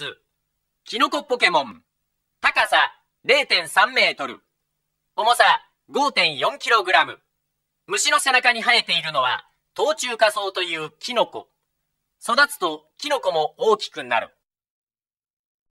ス、キノコポケモン、高さ0.3メートル、重さ5.4キログラム。虫の背中に生えているのは、頭中夏草というキノコ。育つとキノコも大きくなる。